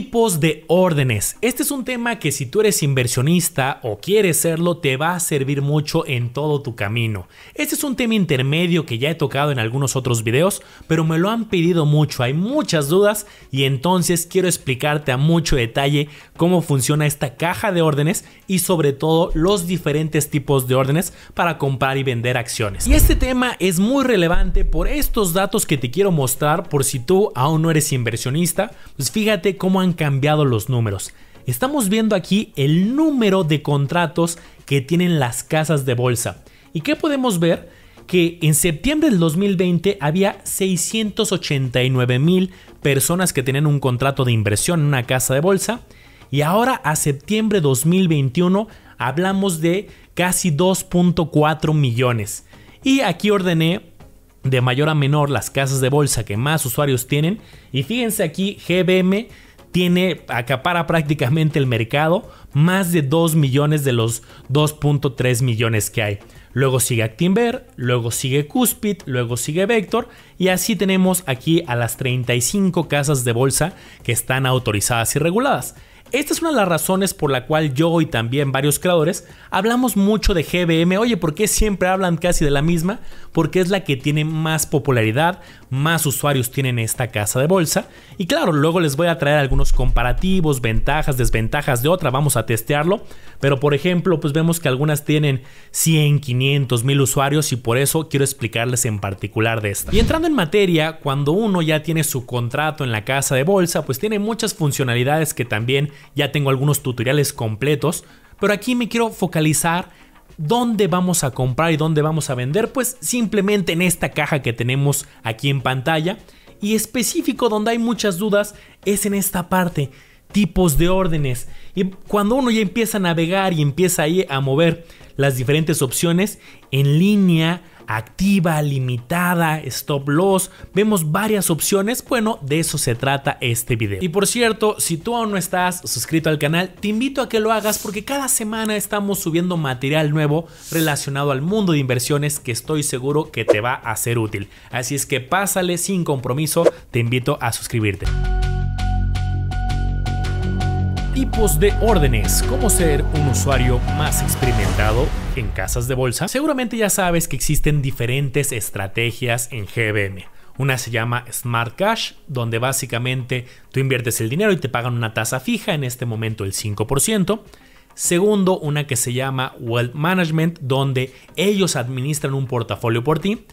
Tipos de órdenes. Este es un tema que si tú eres inversionista o quieres serlo, te va a servir mucho en todo tu camino. Este es un tema intermedio que ya he tocado en algunos otros videos, pero me lo han pedido mucho, hay muchas dudas y entonces quiero explicarte a mucho detalle cómo funciona esta caja de órdenes y sobre todo los diferentes tipos de órdenes para comprar y vender acciones. Y este tema es muy relevante por estos datos que te quiero mostrar por si tú aún no eres inversionista, pues fíjate cómo han cambiado los números. Estamos viendo aquí el número de contratos que tienen las casas de bolsa. ¿Y qué podemos ver? Que en septiembre del 2020 había 689 mil personas que tenían un contrato de inversión en una casa de bolsa. Y ahora a septiembre 2021 hablamos de casi 2.4 millones. Y aquí ordené de mayor a menor las casas de bolsa que más usuarios tienen. Y fíjense aquí, GBM tiene, acapara prácticamente el mercado, más de 2 millones de los 2.3 millones que hay. Luego sigue Actimber, luego sigue Cuspit luego sigue Vector y así tenemos aquí a las 35 casas de bolsa que están autorizadas y reguladas. Esta es una de las razones por la cual yo y también varios creadores hablamos mucho de GBM. Oye, ¿por qué siempre hablan casi de la misma? Porque es la que tiene más popularidad, más usuarios tienen esta casa de bolsa. Y claro, luego les voy a traer algunos comparativos, ventajas, desventajas de otra, vamos a testearlo. Pero por ejemplo, pues vemos que algunas tienen 100, 500, 1000 usuarios y por eso quiero explicarles en particular de esta. Y entrando en materia, cuando uno ya tiene su contrato en la casa de bolsa, pues tiene muchas funcionalidades que también ya tengo algunos tutoriales completos, pero aquí me quiero focalizar ¿Dónde vamos a comprar y dónde vamos a vender? Pues simplemente en esta caja que tenemos aquí en pantalla. Y específico donde hay muchas dudas es en esta parte, tipos de órdenes. Y cuando uno ya empieza a navegar y empieza a mover las diferentes opciones en línea, activa, limitada, stop loss, vemos varias opciones, bueno, de eso se trata este video. Y por cierto, si tú aún no estás suscrito al canal, te invito a que lo hagas porque cada semana estamos subiendo material nuevo relacionado al mundo de inversiones que estoy seguro que te va a ser útil. Así es que pásale sin compromiso, te invito a suscribirte tipos de órdenes, cómo ser un usuario más experimentado en casas de bolsa, seguramente ya sabes que existen diferentes estrategias en GBM. Una se llama Smart Cash, donde básicamente tú inviertes el dinero y te pagan una tasa fija, en este momento el 5%. Segundo, una que se llama Wealth Management, donde ellos administran un portafolio por ti.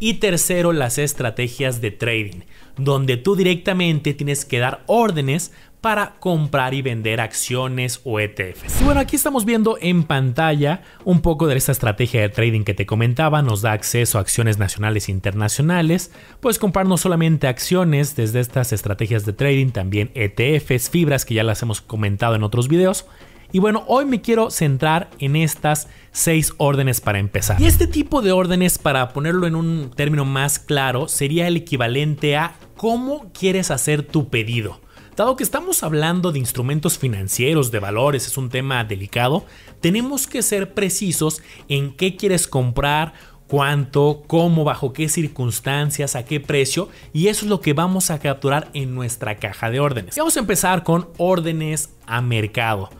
Y tercero, las estrategias de trading, donde tú directamente tienes que dar órdenes para comprar y vender acciones o ETFs. Y bueno, aquí estamos viendo en pantalla un poco de esta estrategia de trading que te comentaba, nos da acceso a acciones nacionales e internacionales, puedes comprar no solamente acciones desde estas estrategias de trading, también ETFs, fibras que ya las hemos comentado en otros videos, y bueno, hoy me quiero centrar en estas seis órdenes para empezar. Y este tipo de órdenes, para ponerlo en un término más claro, sería el equivalente a cómo quieres hacer tu pedido. Dado que estamos hablando de instrumentos financieros, de valores, es un tema delicado, tenemos que ser precisos en qué quieres comprar, cuánto, cómo, bajo qué circunstancias, a qué precio y eso es lo que vamos a capturar en nuestra caja de órdenes. Vamos a empezar con órdenes a mercado.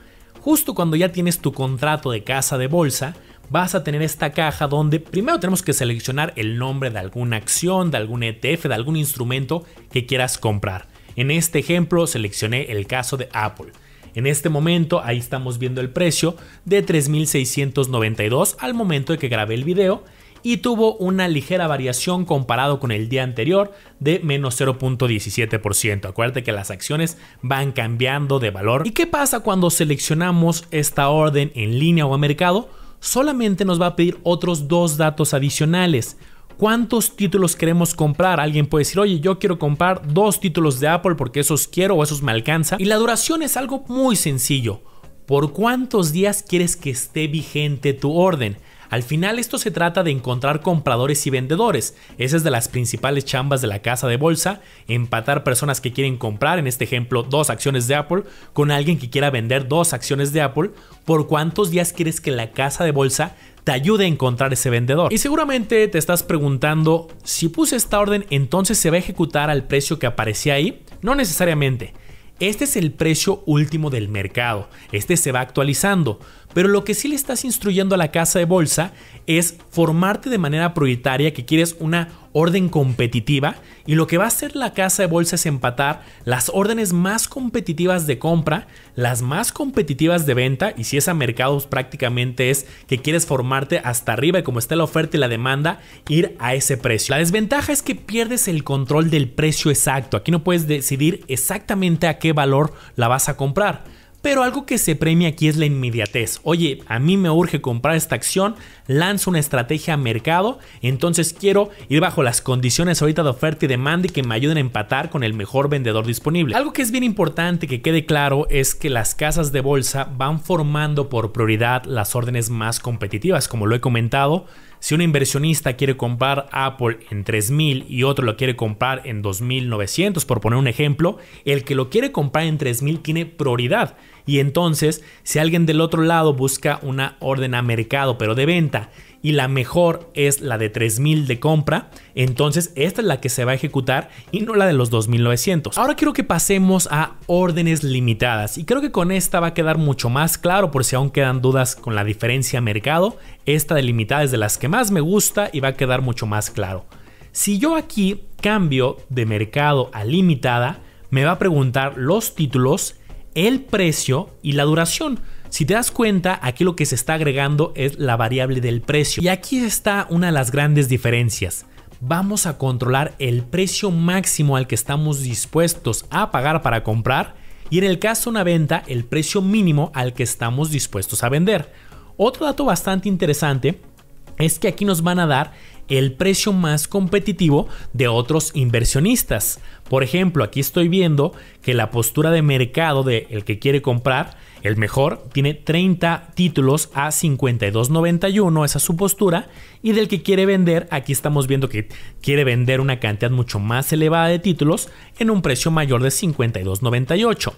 Justo cuando ya tienes tu contrato de casa de bolsa, vas a tener esta caja donde primero tenemos que seleccionar el nombre de alguna acción, de algún ETF, de algún instrumento que quieras comprar. En este ejemplo seleccioné el caso de Apple. En este momento ahí estamos viendo el precio de 3.692 al momento de que grabé el video y tuvo una ligera variación comparado con el día anterior de menos 0.17%. Acuérdate que las acciones van cambiando de valor. ¿Y qué pasa cuando seleccionamos esta orden en línea o a mercado? Solamente nos va a pedir otros dos datos adicionales cuántos títulos queremos comprar. Alguien puede decir, oye, yo quiero comprar dos títulos de Apple porque esos quiero o esos me alcanzan. Y la duración es algo muy sencillo. ¿Por cuántos días quieres que esté vigente tu orden? Al final esto se trata de encontrar compradores y vendedores, esa es de las principales chambas de la casa de bolsa, empatar personas que quieren comprar, en este ejemplo dos acciones de Apple, con alguien que quiera vender dos acciones de Apple, por cuántos días quieres que la casa de bolsa te ayude a encontrar ese vendedor. Y seguramente te estás preguntando, si puse esta orden, entonces se va a ejecutar al precio que aparecía ahí. No necesariamente. Este es el precio último del mercado. Este se va actualizando. Pero lo que sí le estás instruyendo a la casa de bolsa es formarte de manera prioritaria que quieres una orden competitiva y lo que va a hacer la casa de bolsa es empatar las órdenes más competitivas de compra, las más competitivas de venta y si es a mercados prácticamente es que quieres formarte hasta arriba y como está la oferta y la demanda ir a ese precio. La desventaja es que pierdes el control del precio exacto, aquí no puedes decidir exactamente a qué valor la vas a comprar. Pero algo que se premia aquí es la inmediatez. Oye, a mí me urge comprar esta acción, lanzo una estrategia a mercado, entonces quiero ir bajo las condiciones ahorita de oferta y demanda y que me ayuden a empatar con el mejor vendedor disponible. Algo que es bien importante que quede claro es que las casas de bolsa van formando por prioridad las órdenes más competitivas, como lo he comentado. Si un inversionista quiere comprar Apple en 3.000 y otro lo quiere comprar en 2.900, por poner un ejemplo, el que lo quiere comprar en 3.000 tiene prioridad. Y entonces, si alguien del otro lado busca una orden a mercado, pero de venta, y la mejor es la de 3000 de compra, entonces esta es la que se va a ejecutar y no la de los 2900. Ahora quiero que pasemos a órdenes limitadas y creo que con esta va a quedar mucho más claro por si aún quedan dudas con la diferencia mercado. Esta de limitada es de las que más me gusta y va a quedar mucho más claro. Si yo aquí cambio de mercado a limitada, me va a preguntar los títulos el precio y la duración. Si te das cuenta, aquí lo que se está agregando es la variable del precio. Y aquí está una de las grandes diferencias. Vamos a controlar el precio máximo al que estamos dispuestos a pagar para comprar y en el caso de una venta, el precio mínimo al que estamos dispuestos a vender. Otro dato bastante interesante es que aquí nos van a dar el precio más competitivo de otros inversionistas. Por ejemplo, aquí estoy viendo que la postura de mercado de el que quiere comprar, el mejor, tiene 30 títulos a 52.91, esa es su postura, y del que quiere vender, aquí estamos viendo que quiere vender una cantidad mucho más elevada de títulos en un precio mayor de 52.98.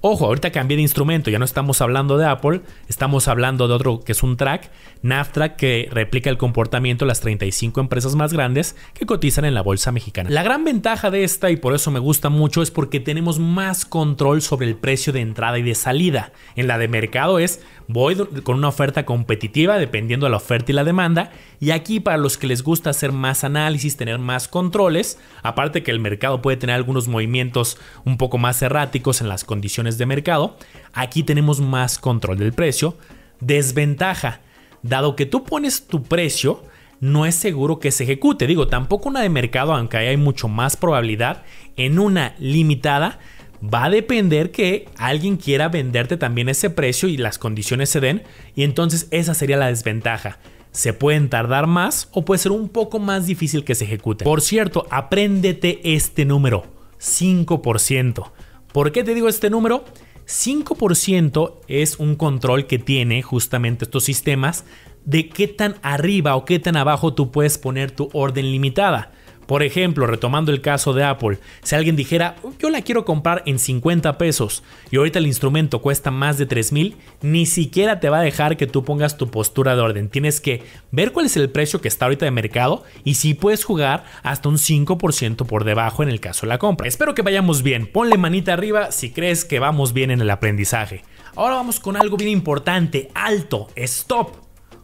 Ojo, ahorita cambié de instrumento, ya no estamos hablando de Apple, estamos hablando de otro que es un track, NAFTRAC, que replica el comportamiento de las 35 empresas más grandes que cotizan en la bolsa mexicana. La gran ventaja de esta, y por eso me gusta mucho, es porque tenemos más control sobre el precio de entrada y de salida. En la de mercado es, voy con una oferta competitiva dependiendo de la oferta y la demanda, y aquí para los que les gusta hacer más análisis, tener más controles, aparte que el mercado puede tener algunos movimientos un poco más erráticos en las condiciones de mercado, aquí tenemos más control del precio. Desventaja, dado que tú pones tu precio, no es seguro que se ejecute. Digo, tampoco una de mercado, aunque ahí hay mucho más probabilidad, en una limitada, va a depender que alguien quiera venderte también ese precio y las condiciones se den, y entonces esa sería la desventaja. Se pueden tardar más o puede ser un poco más difícil que se ejecute. Por cierto, apréndete este número, 5%. ¿Por qué te digo este número? 5% es un control que tiene justamente estos sistemas de qué tan arriba o qué tan abajo tú puedes poner tu orden limitada. Por ejemplo, retomando el caso de Apple, si alguien dijera, yo la quiero comprar en 50 pesos y ahorita el instrumento cuesta más de 3000, ni siquiera te va a dejar que tú pongas tu postura de orden. Tienes que ver cuál es el precio que está ahorita de mercado y si puedes jugar hasta un 5% por debajo en el caso de la compra. Espero que vayamos bien. Ponle manita arriba si crees que vamos bien en el aprendizaje. Ahora vamos con algo bien importante, alto, stop.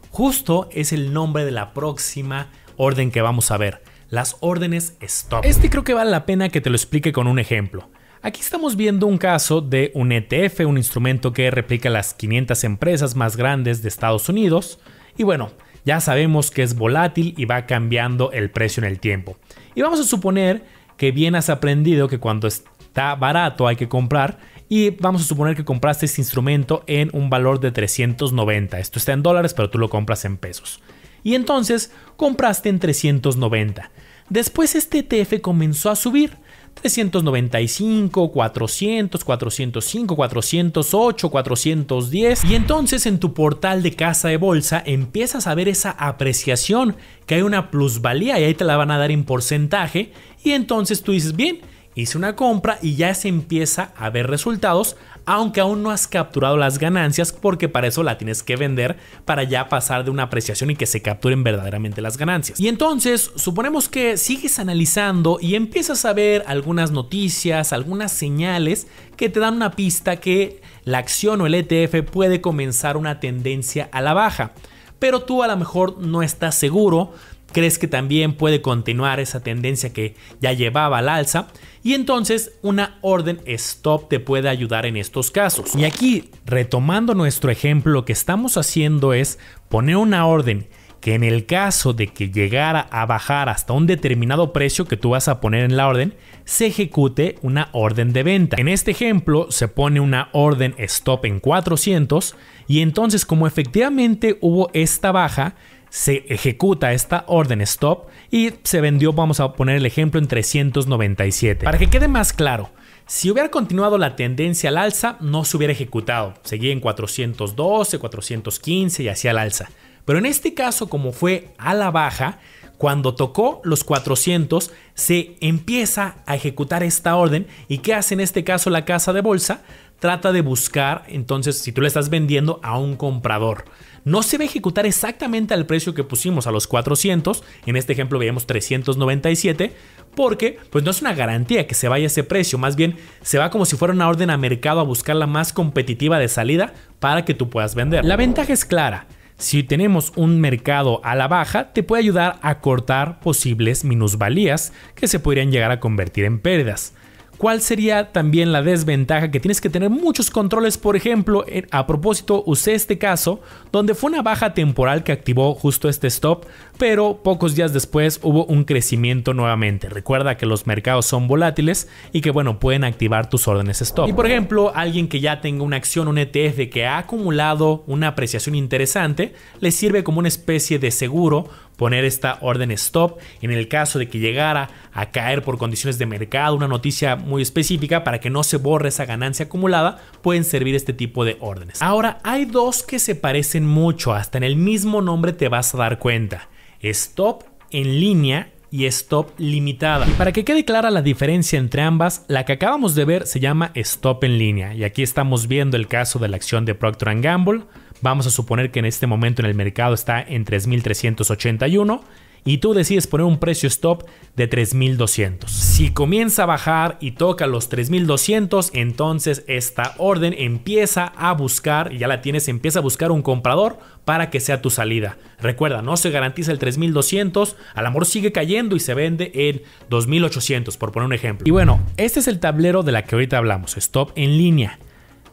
Justo es el nombre de la próxima orden que vamos a ver las órdenes stop. Este creo que vale la pena que te lo explique con un ejemplo. Aquí estamos viendo un caso de un ETF, un instrumento que replica las 500 empresas más grandes de Estados Unidos. Y bueno, ya sabemos que es volátil y va cambiando el precio en el tiempo. Y vamos a suponer que bien has aprendido que cuando está barato hay que comprar y vamos a suponer que compraste este instrumento en un valor de 390. Esto está en dólares, pero tú lo compras en pesos y entonces compraste en 390. Después este ETF comenzó a subir. 395, 400, 405, 408, 410. Y entonces en tu portal de casa de bolsa empiezas a ver esa apreciación, que hay una plusvalía y ahí te la van a dar en porcentaje. Y entonces tú dices, bien, hice una compra y ya se empieza a ver resultados aunque aún no has capturado las ganancias porque para eso la tienes que vender para ya pasar de una apreciación y que se capturen verdaderamente las ganancias. Y entonces, suponemos que sigues analizando y empiezas a ver algunas noticias, algunas señales que te dan una pista que la acción o el ETF puede comenzar una tendencia a la baja pero tú a lo mejor no estás seguro ¿Crees que también puede continuar esa tendencia que ya llevaba al alza? Y entonces una orden stop te puede ayudar en estos casos. Y aquí, retomando nuestro ejemplo, lo que estamos haciendo es poner una orden que en el caso de que llegara a bajar hasta un determinado precio que tú vas a poner en la orden, se ejecute una orden de venta. En este ejemplo se pone una orden stop en 400 y entonces como efectivamente hubo esta baja, se ejecuta esta orden stop y se vendió, vamos a poner el ejemplo, en 397. Para que quede más claro, si hubiera continuado la tendencia al alza, no se hubiera ejecutado. Seguía en 412, 415 y hacia el alza. Pero en este caso, como fue a la baja, cuando tocó los 400, se empieza a ejecutar esta orden. ¿Y qué hace en este caso la casa de bolsa? trata de buscar, entonces, si tú le estás vendiendo a un comprador. No se va a ejecutar exactamente al precio que pusimos, a los 400, en este ejemplo veíamos 397, porque pues no es una garantía que se vaya ese precio, más bien se va como si fuera una orden a mercado a buscar la más competitiva de salida para que tú puedas vender. La ventaja es clara, si tenemos un mercado a la baja, te puede ayudar a cortar posibles minusvalías que se podrían llegar a convertir en pérdidas. ¿Cuál sería también la desventaja? Que tienes que tener muchos controles, por ejemplo, a propósito usé este caso, donde fue una baja temporal que activó justo este stop, pero pocos días después hubo un crecimiento nuevamente. Recuerda que los mercados son volátiles y que bueno, pueden activar tus órdenes stop. Y por ejemplo, alguien que ya tenga una acción, un ETF que ha acumulado una apreciación interesante, le sirve como una especie de seguro poner esta orden stop en el caso de que llegara a caer por condiciones de mercado, una noticia muy específica para que no se borre esa ganancia acumulada, pueden servir este tipo de órdenes. Ahora, hay dos que se parecen mucho, hasta en el mismo nombre te vas a dar cuenta. Stop en línea y stop limitada. para que quede clara la diferencia entre ambas, la que acabamos de ver se llama stop en línea y aquí estamos viendo el caso de la acción de Procter Gamble Vamos a suponer que en este momento en el mercado está en 3.381 y tú decides poner un precio stop de 3.200. Si comienza a bajar y toca los 3.200, entonces esta orden empieza a buscar, ya la tienes, empieza a buscar un comprador para que sea tu salida. Recuerda, no se garantiza el 3200, al amor sigue cayendo y se vende en 2800, por poner un ejemplo. Y bueno, este es el tablero de la que ahorita hablamos, stop en línea.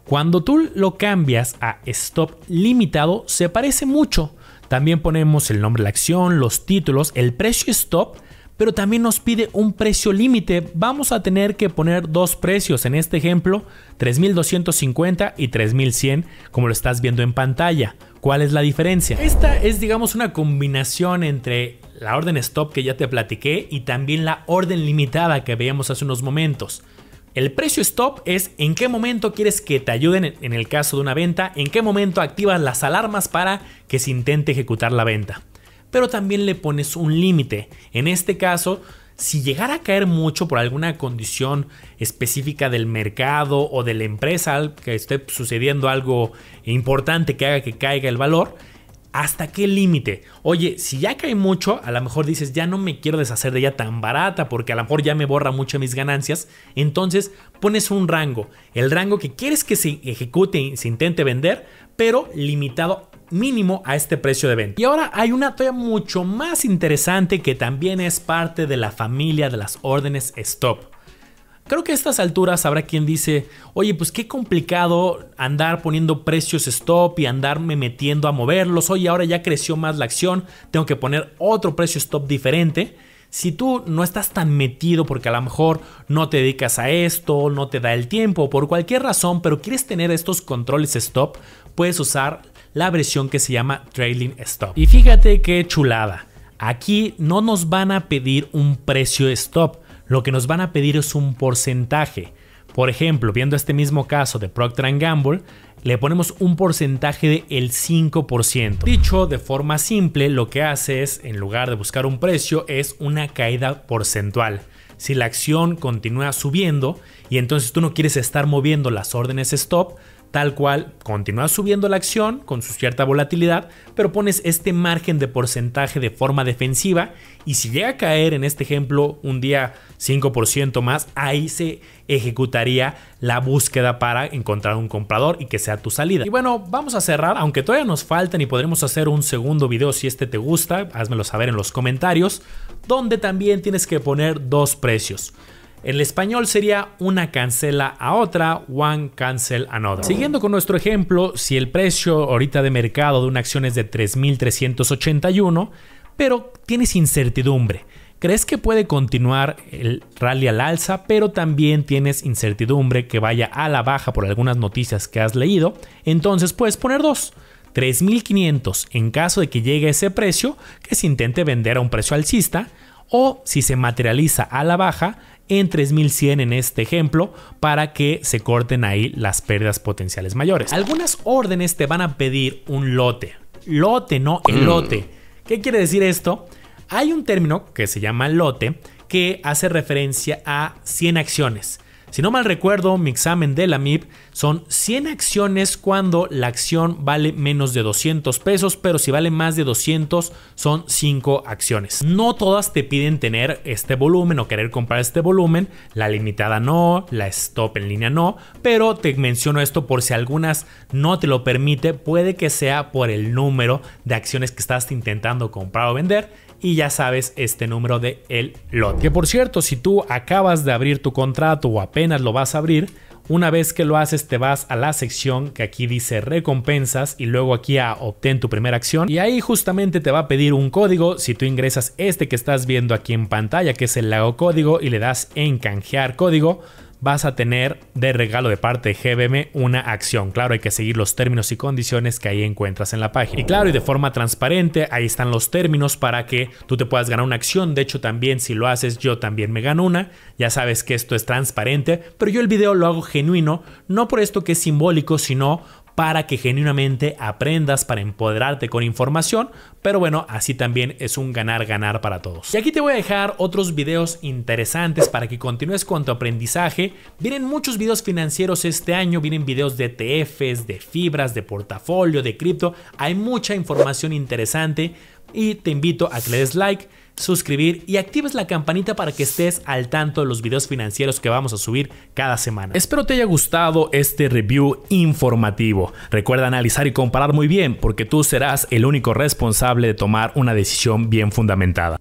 Cuando tú lo cambias a stop limitado, se parece mucho. También ponemos el nombre de la acción, los títulos, el precio stop, pero también nos pide un precio límite. Vamos a tener que poner dos precios, en este ejemplo, 3250 y 3100, como lo estás viendo en pantalla. ¿Cuál es la diferencia? Esta es, digamos, una combinación entre la orden stop que ya te platiqué y también la orden limitada que veíamos hace unos momentos. El precio stop es en qué momento quieres que te ayuden en el caso de una venta, en qué momento activas las alarmas para que se intente ejecutar la venta. Pero también le pones un límite. En este caso, si llegara a caer mucho por alguna condición específica del mercado o de la empresa, que esté sucediendo algo importante que haga que caiga el valor, ¿Hasta qué límite? Oye, si ya cae mucho, a lo mejor dices, ya no me quiero deshacer de ella tan barata porque a lo mejor ya me borra mucho mis ganancias. Entonces pones un rango, el rango que quieres que se ejecute, se intente vender, pero limitado mínimo a este precio de venta. Y ahora hay una toalla mucho más interesante que también es parte de la familia de las órdenes stop. Creo que a estas alturas habrá quien dice, oye, pues qué complicado andar poniendo precios stop y andarme metiendo a moverlos. Oye, ahora ya creció más la acción, tengo que poner otro precio stop diferente. Si tú no estás tan metido porque a lo mejor no te dedicas a esto, no te da el tiempo, por cualquier razón, pero quieres tener estos controles stop, puedes usar la versión que se llama Trailing Stop. Y fíjate qué chulada. Aquí no nos van a pedir un precio stop, lo que nos van a pedir es un porcentaje. Por ejemplo, viendo este mismo caso de Procter Gamble, le ponemos un porcentaje de 5%. Dicho de forma simple, lo que hace es, en lugar de buscar un precio, es una caída porcentual. Si la acción continúa subiendo y entonces tú no quieres estar moviendo las órdenes stop, tal cual continúas subiendo la acción con su cierta volatilidad, pero pones este margen de porcentaje de forma defensiva y si llega a caer en este ejemplo un día 5% más, ahí se ejecutaría la búsqueda para encontrar un comprador y que sea tu salida. Y bueno, vamos a cerrar, aunque todavía nos faltan y podremos hacer un segundo video si este te gusta, házmelo saber en los comentarios, donde también tienes que poner dos precios. En español sería una cancela a otra, one cancel another. Siguiendo con nuestro ejemplo, si el precio ahorita de mercado de una acción es de 3.381, pero tienes incertidumbre. Crees que puede continuar el rally al alza, pero también tienes incertidumbre que vaya a la baja por algunas noticias que has leído, entonces puedes poner dos. 3.500 en caso de que llegue ese precio, que se intente vender a un precio alcista, o si se materializa a la baja, en 3100 en este ejemplo para que se corten ahí las pérdidas potenciales mayores. Algunas órdenes te van a pedir un lote. Lote, no mm. el lote. ¿Qué quiere decir esto? Hay un término que se llama lote que hace referencia a 100 acciones. Si no mal recuerdo, mi examen de la MIP son 100 acciones cuando la acción vale menos de 200 pesos, pero si vale más de 200 son 5 acciones. No todas te piden tener este volumen o querer comprar este volumen, la limitada no, la stop en línea no, pero te menciono esto por si algunas no te lo permite, puede que sea por el número de acciones que estás intentando comprar o vender y ya sabes este número de el lot Que por cierto, si tú acabas de abrir tu contrato o apenas lo vas a abrir, una vez que lo haces te vas a la sección que aquí dice recompensas y luego aquí a obtén tu primera acción y ahí justamente te va a pedir un código si tú ingresas este que estás viendo aquí en pantalla que es el lago código y le das en canjear código vas a tener de regalo de parte de GBM una acción. Claro, hay que seguir los términos y condiciones que ahí encuentras en la página. Y claro, y de forma transparente, ahí están los términos para que tú te puedas ganar una acción. De hecho, también si lo haces, yo también me gano una. Ya sabes que esto es transparente, pero yo el video lo hago genuino, no por esto que es simbólico, sino para que genuinamente aprendas, para empoderarte con información, pero bueno, así también es un ganar-ganar para todos. Y aquí te voy a dejar otros videos interesantes para que continúes con tu aprendizaje. Vienen muchos videos financieros este año, vienen videos de ETFs, de fibras, de portafolio, de cripto, hay mucha información interesante y te invito a que le des like suscribir y actives la campanita para que estés al tanto de los videos financieros que vamos a subir cada semana. Espero te haya gustado este review informativo. Recuerda analizar y comparar muy bien porque tú serás el único responsable de tomar una decisión bien fundamentada.